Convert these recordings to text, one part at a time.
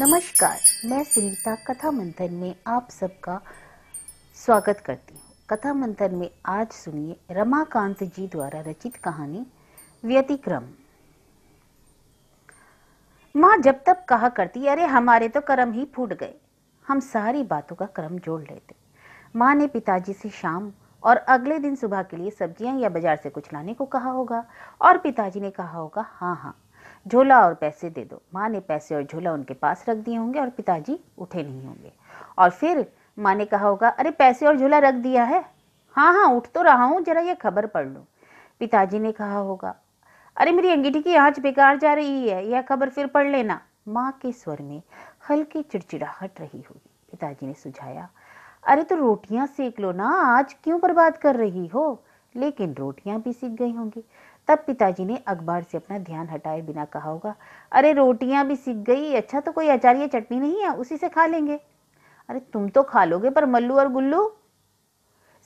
नमस्कार मैं सुनीता कथा मंथन में आप सबका स्वागत करती हूँ कथा मंथन में आज सुनिए रमाकांत जी द्वारा रचित कहानी व्यतिक्रम माँ जब तब कहा करती अरे हमारे तो कर्म ही फूट गए हम सारी बातों का क्रम जोड़ लेते माँ ने पिताजी से शाम और अगले दिन सुबह के लिए सब्जियां या बाजार से कुछ लाने को कहा होगा और पिताजी ने कहा होगा हाँ हाँ झोला और पैसे दे दो माँ ने पैसे और झोला उनके पास रख दिए होंगे और पिताजी उठे नहीं होंगे और फिर माँ ने कहा होगा अरे पैसे और झोला रख दिया है हाँ हाँ उठ तो रहा हूँ जरा ये खबर पढ़ लो पिताजी ने कहा होगा अरे मेरी अंगीठी की आँच बेकार जा रही है यह खबर फिर पढ़ लेना माँ के स्वर में हल्की चिड़चिड़ाहट रही होगी पिताजी ने सुझाया अरे तो रोटियां सेक लो ना आज क्यों बर्बाद कर रही हो लेकिन रोटियाँ भी सीख गई होंगी तब पिताजी ने अखबार से अपना ध्यान हटाए बिना कहा होगा अरे रोटियां भी सीख गई अच्छा तो कोई अचार या चटनी नहीं है उसी से खा लेंगे अरे तुम तो खा लोगे पर मल्लू और गुल्लू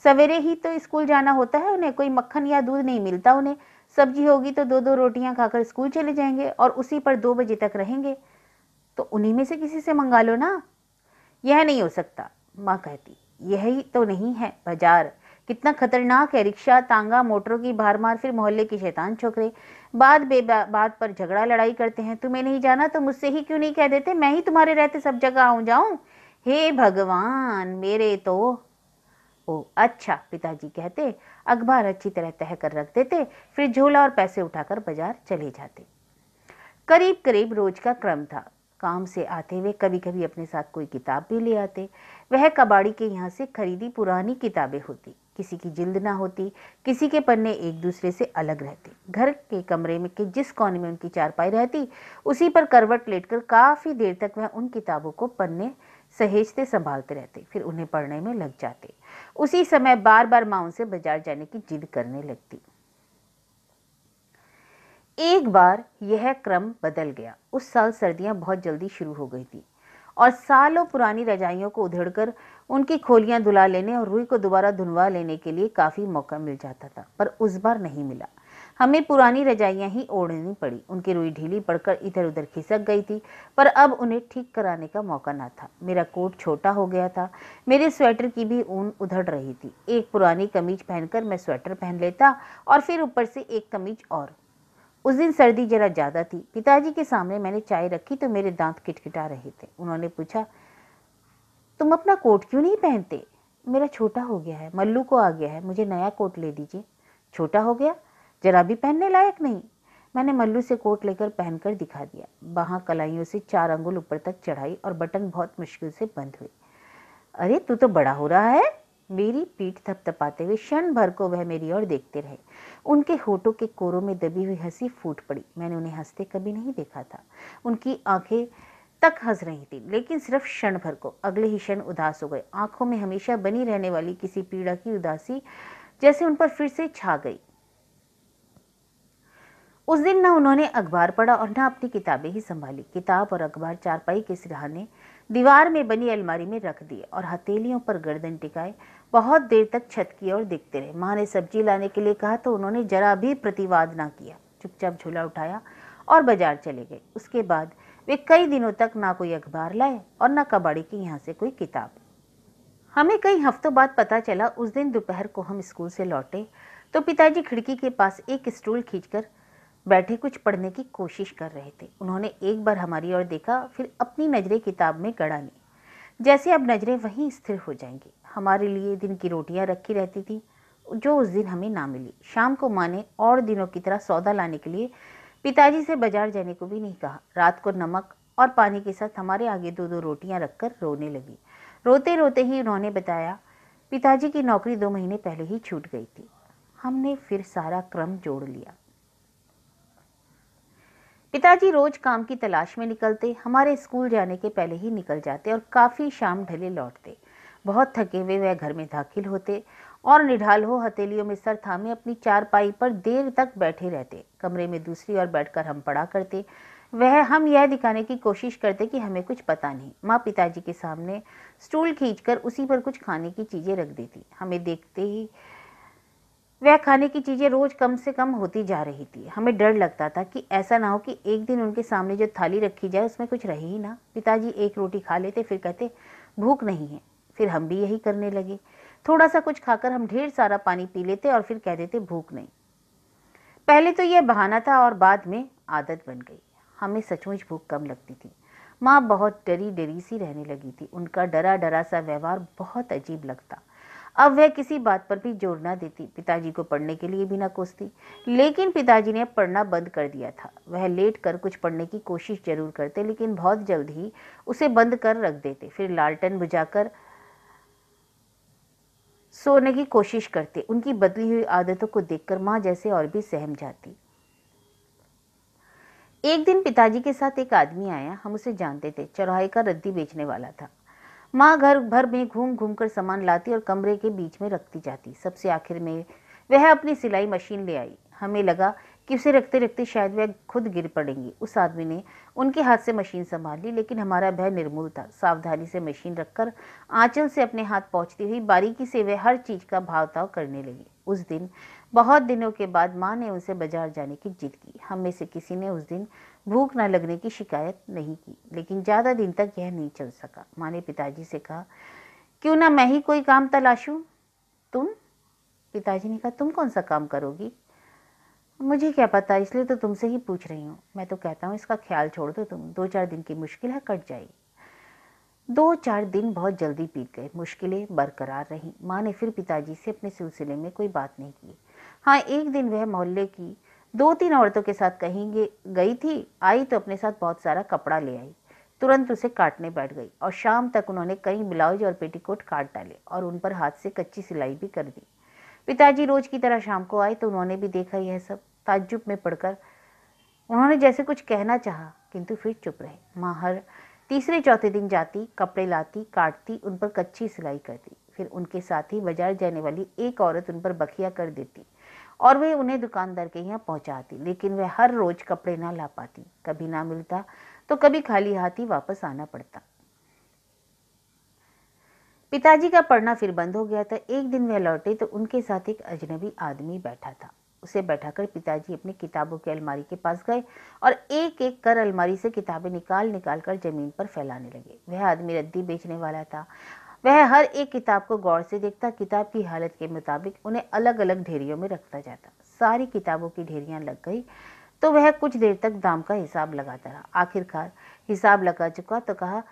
सवेरे ही तो स्कूल जाना होता है उन्हें कोई मक्खन या दूध नहीं मिलता उन्हें सब्जी होगी तो दो दो रोटियां खाकर स्कूल चले जाएंगे और उसी पर दो बजे तक रहेंगे तो उन्हीं में से किसी से मंगा लो ना यह नहीं हो सकता माँ कहती यही तो नहीं है बाजार कितना खतरनाक है रिक्शा तांगा मोटरों की भार मार फिर मोहल्ले की शैतान छोकरे बाद बे बात पर झगड़ा लड़ाई करते हैं तुम्हें नहीं जाना तो मुझसे ही क्यों नहीं कह देते मैं ही तुम्हारे रहते सब जगह आऊं जाऊं हे भगवान मेरे तो ओ अच्छा पिताजी कहते अखबार अच्छी तरह तह कर रख देते फिर झोला और पैसे उठाकर बाजार चले जाते करीब करीब रोज का क्रम था काम से आते हुए कभी कभी अपने साथ कोई किताब भी ले आते वह कबाड़ी के यहाँ से खरीदी पुरानी किताबें होती किसी की जिल्द ना होती किसी के पन्ने एक दूसरे से अलग रहते घर के कमरे में के जिस कोने में उनकी चारपाई रहती उसी पर करवट लेटकर काफ़ी देर तक वह उन किताबों को पन्ने सहेजते संभालते रहते फिर उन्हें पढ़ने में लग जाते उसी समय बार बार माँ उनसे बाजार जाने की जिद करने लगती एक बार यह क्रम बदल गया उस साल सर्दियां बहुत जल्दी शुरू हो गई थी और सालों पुरानी रजाइयों को उधेड़कर उनकी खोलियां धुला लेने और रुई को दोबारा धुनवा लेने के लिए काफ़ी मौका मिल जाता था पर उस बार नहीं मिला हमें पुरानी रजाइयाँ ही ओढ़नी पड़ी उनकी रुई ढीली पड़कर इधर उधर खिसक गई थी पर अब उन्हें ठीक कराने का मौका ना था मेरा कोट छोटा हो गया था मेरे स्वेटर की भी ऊन उधड़ रही थी एक पुरानी कमीज पहनकर मैं स्वेटर पहन लेता और फिर ऊपर से एक कमीज और उस दिन सर्दी जरा ज़्यादा थी पिताजी के सामने मैंने चाय रखी तो मेरे दांत किटकिटा रहे थे उन्होंने पूछा तुम अपना कोट क्यों नहीं पहनते मेरा छोटा हो गया है मल्लू को आ गया है मुझे नया कोट ले दीजिए छोटा हो गया जरा भी पहनने लायक नहीं मैंने मल्लू से कोट लेकर पहनकर दिखा दिया वहाँ कलाइयों से चार अंगुल ऊपर तक चढ़ाई और बटन बहुत मुश्किल से बंद हुई अरे तू तो बड़ा हो रहा है मेरी पीठ थपथपाते हुए क्षण भर को वह मेरी ओर देखते रहे उनके होठों के कोरों में दबी हुई हंसी फूट पड़ी मैंने उन्हें हंसते कभी नहीं देखा था उनकी आंखें तक हंस रही थी लेकिन सिर्फ क्षण भर को अगले ही क्षण उदास हो गए आंखों में हमेशा बनी रहने वाली किसी पीड़ा की उदासी जैसे उन पर फिर से छा गई उस दिन न उन्होंने अखबार पढ़ा और न अपनी किताबें ही संभाली किताब और अखबार चारपाई के सिरहाने दीवार में बनी अलमारी में रख दिए और हथेलियों पर गर्दन टिकाए बहुत देर तक छत की ओर देखते रहे माँ ने सब्जी लाने के लिए कहा तो उन्होंने जरा भी प्रतिवाद ना किया चुपचाप झूला उठाया और बाजार चले गए उसके बाद वे कई दिनों तक ना कोई अखबार लाए और ना कबाड़ी के यहाँ से कोई किताब हमें कई हफ्तों बाद पता चला उस दिन दोपहर को हम स्कूल से लौटे तो पिताजी खिड़की के पास एक स्टूल खींचकर बैठे कुछ पढ़ने की कोशिश कर रहे थे उन्होंने एक बार हमारी ओर देखा फिर अपनी नज़रें किताब में गड़ा ली जैसे अब नज़रें वहीं स्थिर हो जाएंगी हमारे लिए दिन की रोटियां रखी रहती थी जो उस दिन हमें ना मिली शाम को माँ ने और दिनों की तरह सौदा लाने के लिए पिताजी से बाजार जाने को भी नहीं कहा रात को नमक और पानी के साथ हमारे आगे दो दो रोटियां रखकर रोने लगी रोते रोते ही उन्होंने बताया पिताजी की नौकरी दो महीने पहले ही छूट गई थी हमने फिर सारा क्रम जोड़ लिया पिताजी रोज काम की तलाश में निकलते हमारे स्कूल जाने के पहले ही निकल जाते और काफ़ी शाम ढले लौटते बहुत थके हुए वह घर में दाखिल होते और निढाल हो हथेलियों में सर थामे अपनी चारपाई पर देर तक बैठे रहते कमरे में दूसरी ओर बैठकर हम पढ़ा करते वह हम यह दिखाने की कोशिश करते कि हमें कुछ पता नहीं माँ पिताजी के सामने स्टूल खींचकर उसी पर कुछ खाने की चीज़ें रख देती हमें देखते ही वह खाने की चीज़ें रोज़ कम से कम होती जा रही थी हमें डर लगता था कि ऐसा ना हो कि एक दिन उनके सामने जो थाली रखी जाए उसमें कुछ रहे ही ना पिताजी एक रोटी खा लेते फिर कहते भूख नहीं है फिर हम भी यही करने लगे थोड़ा सा कुछ खाकर हम ढेर सारा पानी पी लेते और फिर कह देते भूख नहीं पहले तो यह बहाना था और बाद में आदत बन गई हमें सचमुच भूख कम लगती थी माँ बहुत डरी डरी सी रहने लगी थी उनका डरा डरा सा व्यवहार बहुत अजीब लगता अब वह किसी बात पर भी जोर ना देती पिताजी को पढ़ने के लिए भी ना कोसती लेकिन पिताजी ने पढ़ना बंद कर दिया था वह लेट कर कुछ पढ़ने की कोशिश जरूर करते लेकिन बहुत जल्द ही उसे बंद कर रख देते फिर लालटन बुझाकर सोने की कोशिश करते उनकी बदली हुई आदतों को देखकर माँ जैसे और भी सहम जाती एक दिन पिताजी के साथ एक आदमी आया हम उसे जानते थे चौराहे का रद्दी बेचने वाला था माँ घर भर में घूम घूम कर सामान लाती और कमरे के बीच में रखती जाती सबसे आखिर में वह अपनी सिलाई मशीन ले आई हमें लगा कि उसे रखते रखते शायद वह खुद गिर पड़ेंगी उस आदमी ने उनके हाथ से मशीन संभाल ली लेकिन हमारा भय निर्मूल था सावधानी से मशीन रखकर आंचल से अपने हाथ पहुंचती हुई बारीकी से वह हर चीज़ का भावताव करने लगी उस दिन बहुत दिनों के बाद माँ ने उनसे बाजार जाने की जिद की हम में से किसी ने उस दिन भूख न लगने की शिकायत नहीं की लेकिन ज़्यादा दिन तक यह नहीं चल सका माँ ने पिताजी से कहा क्यों ना मैं ही कोई काम तलाशूँ तुम पिताजी ने कहा तुम कौन सा काम करोगी मुझे क्या पता इसलिए तो तुमसे ही पूछ रही हूँ मैं तो कहता हूँ इसका ख्याल छोड़ दो तुम दो चार दिन की मुश्किल है कट जाएगी दो चार दिन बहुत जल्दी बीत गए मुश्किलें बरकरार रहीं माँ ने फिर पिताजी से अपने सिलसिले में कोई बात नहीं की हाँ एक दिन वह मोहल्ले की दो तीन औरतों के साथ कहीं गई थी आई तो अपने साथ बहुत सारा कपड़ा ले आई तुरंत उसे काटने बैठ गई और शाम तक उन्होंने कई ब्लाउज और पेटीकोट काट डाले और उन पर हाथ से कच्ची सिलाई भी कर दी पिताजी रोज की तरह शाम को आए तो उन्होंने भी देखा यह सब ताज्जुब में पड़कर उन्होंने जैसे कुछ कहना चाहा किंतु फिर चुप रहे माँ हर तीसरे चौथे दिन जाती कपड़े लाती काटती उन पर कच्ची सिलाई करती फिर उनके साथ ही बाजार जाने वाली एक औरत उन पर बखिया कर देती और वे उन्हें दुकानदार के यहाँ पहुँचाती लेकिन वह हर रोज कपड़े ना ला पाती कभी ना मिलता तो कभी खाली हाथ ही वापस आना पड़ता पिताजी का पढ़ना फिर बंद हो गया था एक दिन वह लौटे तो उनके साथ एक अजनबी आदमी बैठा था उसे बैठाकर पिताजी अपनी किताबों की अलमारी के पास गए और एक एक कर अलमारी से किताबें निकाल निकाल कर ज़मीन पर फैलाने लगे वह आदमी रद्दी बेचने वाला था वह हर एक किताब को गौर से देखता किताब की हालत के मुताबिक उन्हें अलग अलग ढेरियों में रखता जाता सारी किताबों की ढेरियाँ लग गई तो वह कुछ देर तक दाम का हिसाब लगाता रहा आखिरकार हिसाब लगा चुका तो कहा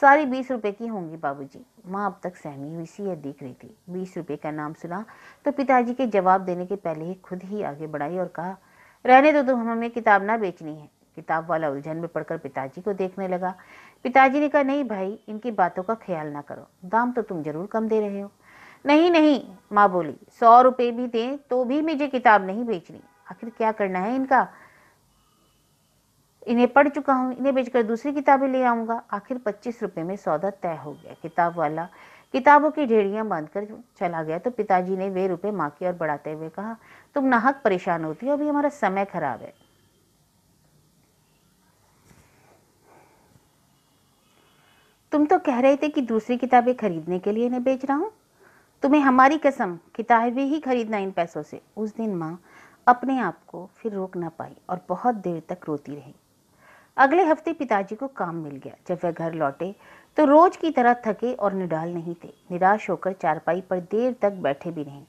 सारी बीस रुपए की होंगी बाबूजी माँ अब तक सहमी हुई सी यह देख रही थी बीस रुपए का नाम सुना तो पिताजी के जवाब देने के पहले ही खुद ही आगे बढ़ाई और कहा रहने दो तुम हमें किताब ना बेचनी है किताब वाला उलझन में पढ़कर पिताजी को देखने लगा पिताजी ने कहा नहीं भाई इनकी बातों का ख्याल ना करो दाम तो तुम जरूर कम दे रहे हो नहीं नहीं माँ बोली सौ रुपये भी दें तो भी मुझे किताब नहीं बेचनी आखिर क्या करना है इनका इन्हें पढ़ चुका हूँ इन्हें बेचकर दूसरी किताबें ले आऊँगा आखिर पच्चीस रुपये में सौदा तय हो गया किताब वाला किताबों की ढेरियाँ बांधकर चला गया तो पिताजी ने वे रुपये माँ की ओर बढ़ाते हुए कहा तुम नाहक परेशान होती हो अभी हमारा समय खराब है तुम तो कह रहे थे कि दूसरी किताबें खरीदने के लिए इन्हें बेच रहा हूँ तुम्हें हमारी कसम किताबें ही खरीदना इन पैसों से उस दिन माँ अपने आप को फिर रोक ना पाई और बहुत देर तक रोती रही अगले हफ्ते पिताजी को काम मिल गया जब वह घर लौटे तो रोज की तरह थके और निडाल नहीं थे निराश होकर चारपाई पर देर तक बैठे भी नहीं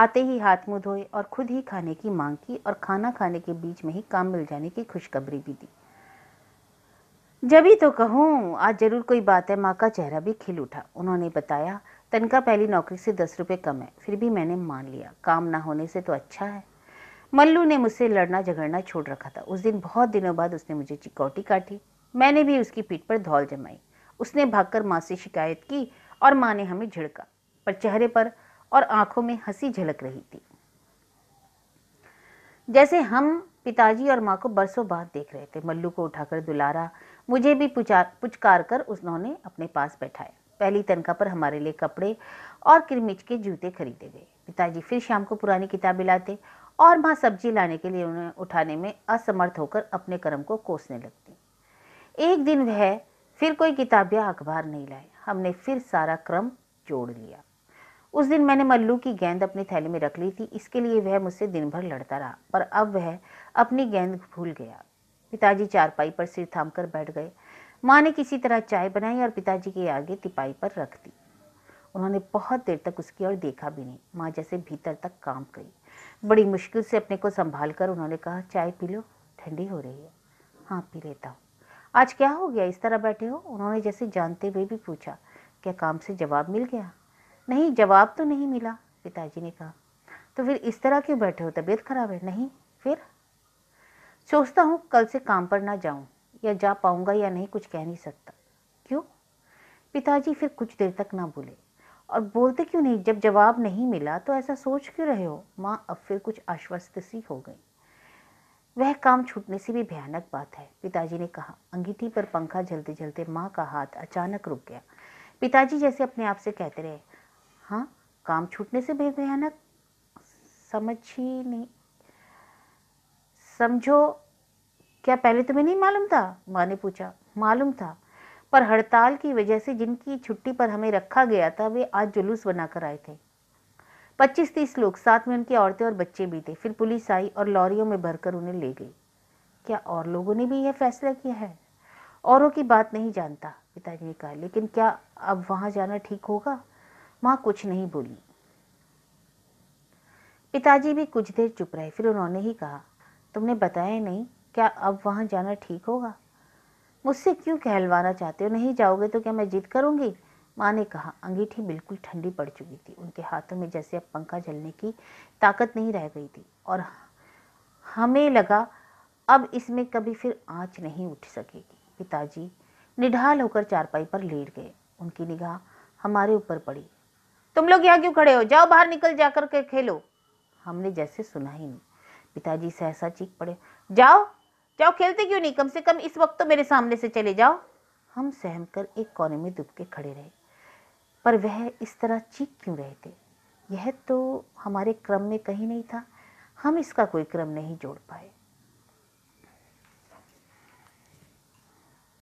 आते ही हाथ मुंह धोए और खुद ही खाने की मांग की और खाना खाने के बीच में ही काम मिल जाने की खुशखबरी भी दी जब ही तो कहूँ आज जरूर कोई बात है माँ का चेहरा भी खिल उठा उन्होंने बताया तनखा पहली नौकरी से दस रुपये कम है फिर भी मैंने मान लिया काम ना होने से तो अच्छा है मल्लू ने मुझसे लड़ना झगड़ना छोड़ रखा था उस दिन बहुत दिनों बाद उसने मुझे चिकौटी काटी मैंने भी उसकी पीठ पर धौल जमाई उसने भागकर माँ से शिकायत की और माँ ने हमें झिड़का पर चेहरे पर और आंखों में हंसी झलक रही थी जैसे हम पिताजी और माँ को बरसों बाद देख रहे थे मल्लू को उठाकर दुलारा मुझे भी पुचार पुचकार कर उन्होंने अपने पास बैठाया पहली तनख्वाह पर हमारे लिए कपड़े और किरमिच के जूते खरीदे गए पिताजी फिर शाम को पुरानी किताबें लाते और माँ सब्जी लाने के लिए उन्हें उठाने में असमर्थ होकर अपने कर्म को कोसने लगती एक दिन वह फिर कोई किताब या अखबार नहीं लाए हमने फिर सारा क्रम जोड़ लिया उस दिन मैंने मल्लू की गेंद अपनी थैली में रख ली थी इसके लिए वह मुझसे दिन भर लड़ता रहा पर अब वह अपनी गेंद भूल गया पिताजी चारपाई पर सिर थाम कर बैठ गए माँ ने किसी तरह चाय बनाई और पिताजी के आगे तिपाई पर रख दी उन्होंने बहुत देर तक उसकी ओर देखा भी नहीं माँ जैसे भीतर तक काम गई बड़ी मुश्किल से अपने को संभाल कर उन्होंने कहा चाय पी लो ठंडी हो रही है हाँ पी लेता हूँ आज क्या हो गया इस तरह बैठे हो उन्होंने जैसे जानते हुए भी पूछा क्या काम से जवाब मिल गया नहीं जवाब तो नहीं मिला पिताजी ने कहा तो फिर इस तरह क्यों बैठे हो तबीयत खराब है नहीं फिर सोचता हूँ कल से काम पर ना जाऊँ या जा पाऊँगा या नहीं कुछ कह नहीं सकता क्यों पिताजी फिर कुछ देर तक ना बोले और बोलते क्यों नहीं जब जवाब नहीं मिला तो ऐसा सोच क्यों रहे हो माँ अब फिर कुछ आश्वस्त सी हो गई वह काम छूटने से भी भयानक बात है पिताजी ने कहा अंगीठी पर पंखा झलते झलते माँ का हाथ अचानक रुक गया पिताजी जैसे अपने आप से कहते रहे हाँ काम छूटने से भी भयानक समझ ही नहीं समझो क्या पहले तुम्हें नहीं मालूम था माँ ने पूछा मालूम था पर हड़ताल की वजह से जिनकी छुट्टी पर हमें रखा गया था वे आज जुलूस बनाकर आए थे पच्चीस तीस लोग साथ में उनकी औरतें और बच्चे भी थे फिर पुलिस आई और लॉरियों में भरकर उन्हें ले गई क्या और लोगों ने भी यह फैसला किया है औरों की बात नहीं जानता पिताजी ने कहा लेकिन क्या अब वहाँ जाना ठीक होगा माँ कुछ नहीं बोली पिताजी भी कुछ देर चुप रहे फिर उन्होंने ही कहा तुमने बताया नहीं क्या अब वहाँ जाना ठीक होगा मुझसे क्यों कहलवाना चाहते हो नहीं जाओगे तो क्या मैं जिद करूँगी माँ ने कहा अंगीठी बिल्कुल ठंडी पड़ चुकी थी उनके हाथों में जैसे अब पंखा जलने की ताकत नहीं रह गई थी और हमें लगा अब इसमें कभी फिर आँच नहीं उठ सकेगी पिताजी निढाल होकर चारपाई पर लेट गए उनकी निगाह हमारे ऊपर पड़ी तुम लोग यहाँ क्यों खड़े हो जाओ बाहर निकल जाकर के खेलो हमने जैसे सुना ही नहीं पिताजी सहसा चीख पड़े जाओ जाओ खेलते क्यों नहीं कम से कम इस वक्त तो मेरे सामने से चले जाओ हम सहम कर एक कोने में दुब के खड़े रहे पर वह इस तरह चीख क्यों रहे थे यह तो हमारे क्रम में कहीं नहीं था हम इसका कोई क्रम नहीं जोड़ पाए